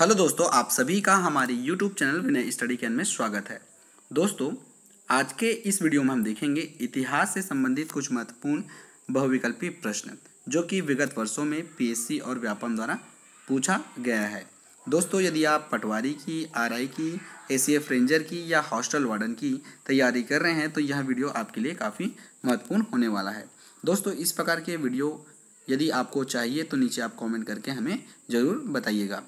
hello दोस्तों आप सभी का हमारे YouTube channel Vinay study can में स्वागत है दोस्तों आज के इस वीडियो में हम देखेंगे इतिहास से संबंधित कुछ महत्वपूर्ण बहुविकल्पी प्रश्न जो कि विगत वर्षों में पीएससी और व्यापम द्वारा पूछा गया है दोस्तों यदि आप पटवारी की आरआई की एसीएफ रेंजर की या हॉस्टल वार्डन की तैयारी कर रहे हैं तो यह वीडियो आपके लिए काफ़ी महत्वपूर्ण होने वाला है दोस्तों इस प्रकार के वीडियो यदि आपको चाहिए तो नीचे आप कमेंट करके हमें ज़रूर बताइएगा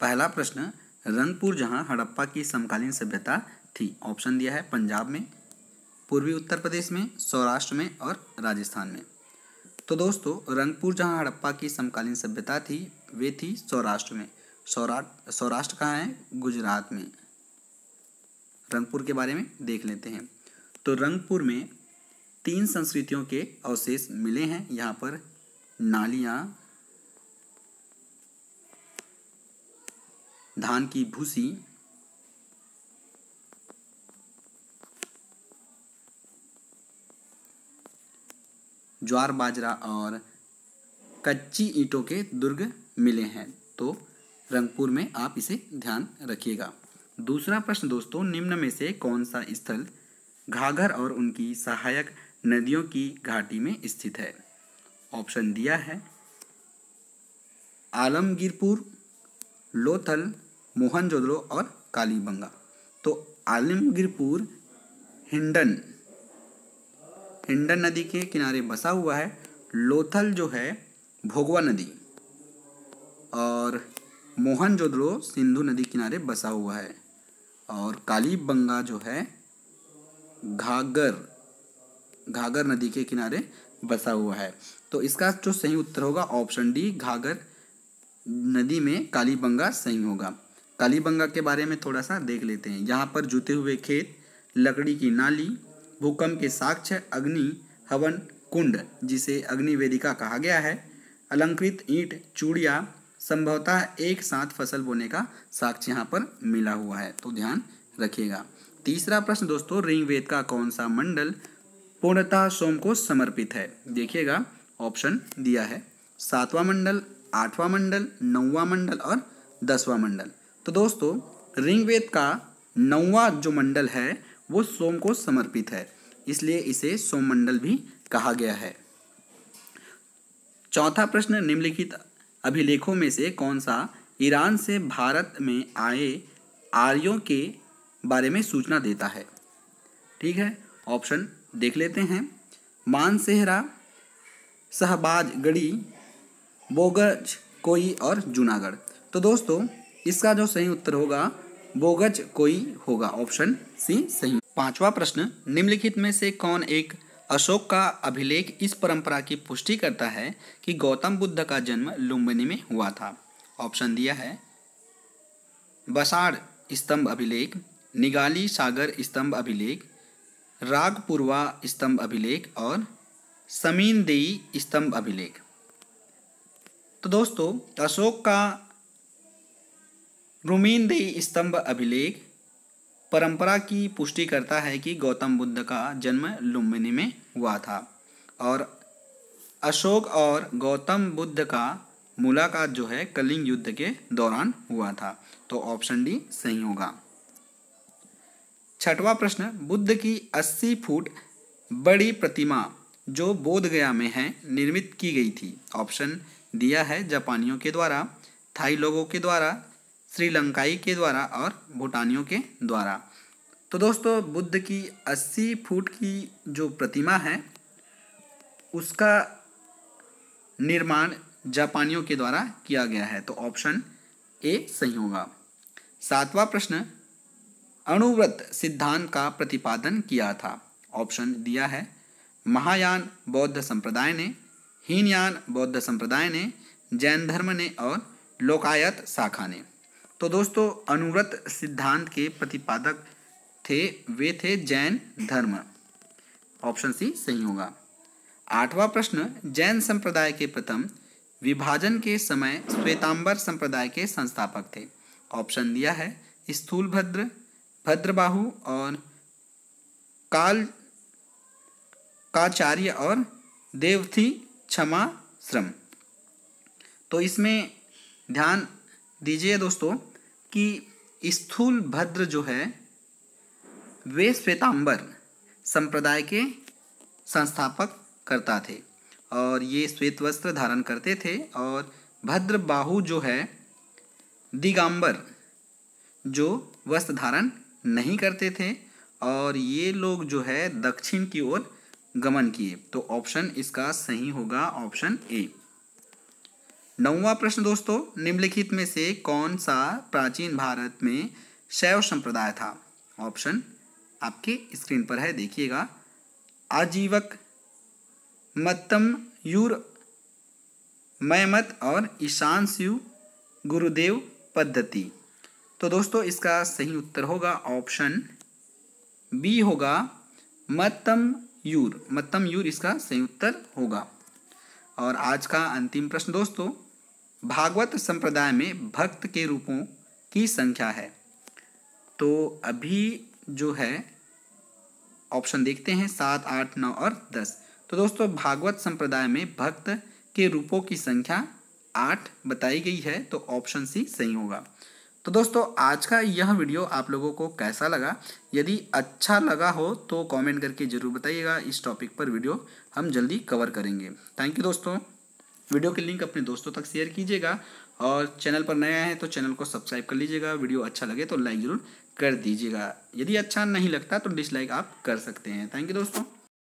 पहला प्रश्न रनपुर जहाँ हड़प्पा की समकालीन सभ्यता थी ऑप्शन दिया है पंजाब में पूर्वी उत्तर प्रदेश में सौराष्ट्र में और राजस्थान में तो दोस्तों रंगपुर जहाँ हड़प्पा की समकालीन सभ्यता थी वे थी सौराष्ट्र में सौराष्ट्र सौराष्ट्र कहाँ है गुजरात में रंगपुर के बारे में देख लेते हैं तो रंगपुर में तीन संस्कृतियों के अवशेष मिले हैं यहाँ पर नालियाँ धान की भूसी ज्वार बाजरा और कच्ची ईंटों के दुर्ग मिले हैं तो रंगपुर में आप इसे ध्यान रखिएगा दूसरा प्रश्न दोस्तों निम्न में से कौन सा स्थल घाघर और उनकी सहायक नदियों की घाटी में स्थित है ऑप्शन दिया है आलमगीरपुर लोथल मोहनजोदड़ो और कालीबंगा तो आलमगीरपुर हिंडन हिंडन नदी के किनारे बसा हुआ है लोथल जो है भोगवा नदी और मोहनजोदड़ो सिंधु नदी किनारे बसा हुआ है और कालीबंगा जो है घाघर घाघर नदी के किनारे बसा हुआ है तो इसका जो सही उत्तर होगा ऑप्शन डी घाघर नदी में कालीबंगा सही होगा कालीबंगा के बारे में थोड़ा सा देख लेते हैं यहाँ पर जुते हुए खेत लकड़ी की नाली भूकंप के साक्ष्य अग्नि हवन कुंड जिसे अग्निवेदिका कहा गया है अलंकृत ईंट चूड़िया संभवतः एक साथ फसल बोने का साक्ष्य यहाँ पर मिला हुआ है तो ध्यान रखिएगा तीसरा प्रश्न दोस्तों रिंग वेद का कौन सा मंडल पूर्णतः सोम को समर्पित है देखिएगा ऑप्शन दिया है सातवां मंडल आठवां मंडल नौवां मंडल और दसवां मंडल तो दोस्तों ऋग्वेद का नौवा जो मंडल है वो सोम को समर्पित है इसलिए इसे सोम मंडल भी कहा गया है चौथा प्रश्न निम्नलिखित अभिलेखों में से कौन सा ईरान से भारत में आए आर्यों के बारे में सूचना देता है ठीक है ऑप्शन देख लेते हैं मानसेहरा सहबाज गढ़ी बोगज कोई और जूनागढ़ तो दोस्तों इसका जो सही उत्तर होगा बोगज कोई होगा ऑप्शन सी सही पांचवा प्रश्न निम्नलिखित में से कौन एक अशोक का अभिलेख इस परंपरा की पुष्टि करता है कि गौतम बुद्ध का जन्म लुम्बिनी में हुआ था ऑप्शन दिया है बसाड़ स्तंभ अभिलेख निगाली सागर स्तंभ अभिलेख रागपुरवा स्तंभ अभिलेख और समीनदेई स्तंभ अभिलेख तो दोस्तों अशोक का रुमीनदेई स्तंभ अभिलेख परंपरा की पुष्टि करता है कि गौतम बुद्ध का जन्म लुम्बिनी में हुआ था और अशोक और गौतम बुद्ध का मुलाकात जो है कलिंग युद्ध के दौरान हुआ था तो ऑप्शन डी सही होगा छठवां प्रश्न बुद्ध की 80 फुट बड़ी प्रतिमा जो बोधगया में है निर्मित की गई थी ऑप्शन दिया है जापानियों के द्वारा थाई लोगों के द्वारा श्रीलंकाई के द्वारा और भूटानियों के द्वारा तो दोस्तों बुद्ध की 80 फुट की जो प्रतिमा है उसका निर्माण जापानियों के द्वारा किया गया है तो ऑप्शन ए सही होगा सातवां प्रश्न अणुव्रत सिद्धांत का प्रतिपादन किया था ऑप्शन दिया है महायान बौद्ध संप्रदाय ने हीनयान बौद्ध संप्रदाय ने जैन धर्म ने और लोकायत शाखा ने तो दोस्तों अनुव्रत सिद्धांत के प्रतिपादक थे वे थे जैन धर्म ऑप्शन सी सही होगा आठवां प्रश्न जैन संप्रदाय के प्रथम विभाजन के समय श्वेतांबर संप्रदाय के संस्थापक थे ऑप्शन दिया है स्थूल भद्र भद्रबाहु और काल काचार्य और देवथी क्षमा श्रम तो इसमें ध्यान दीजिए दोस्तों कि स्थूल भद्र जो है वे श्वेतांबर संप्रदाय के संस्थापक करता थे और ये श्वेत वस्त्र धारण करते थे और भद्र बाहु जो है दिगंबर जो वस्त्र धारण नहीं करते थे और ये लोग जो है दक्षिण की ओर गमन किए तो ऑप्शन इसका सही होगा ऑप्शन ए नौवा प्रश्न दोस्तों निम्नलिखित में से कौन सा प्राचीन भारत में शैव संप्रदाय था ऑप्शन आपके स्क्रीन पर है देखिएगा आजीवक मत्तम यूर मैमत और ईशान शिव गुरुदेव पद्धति तो दोस्तों इसका सही उत्तर होगा ऑप्शन बी होगा मत्तम यूर मत्तम यूर इसका सही उत्तर होगा और आज का अंतिम प्रश्न दोस्तों भागवत संप्रदाय में भक्त के रूपों की संख्या है तो अभी जो है ऑप्शन देखते हैं सात आठ नौ और दस तो दोस्तों भागवत संप्रदाय में भक्त के रूपों की संख्या आठ बताई गई है तो ऑप्शन सी सही होगा तो दोस्तों आज का यह वीडियो आप लोगों को कैसा लगा यदि अच्छा लगा हो तो कमेंट करके ज़रूर बताइएगा इस टॉपिक पर वीडियो हम जल्दी कवर करेंगे थैंक यू दोस्तों वीडियो के लिंक अपने दोस्तों तक शेयर कीजिएगा और चैनल पर नया है तो चैनल को सब्सक्राइब कर लीजिएगा वीडियो अच्छा लगे तो लाइक ज़रूर कर दीजिएगा यदि अच्छा नहीं लगता तो डिसलाइक आप कर सकते हैं थैंक यू दोस्तों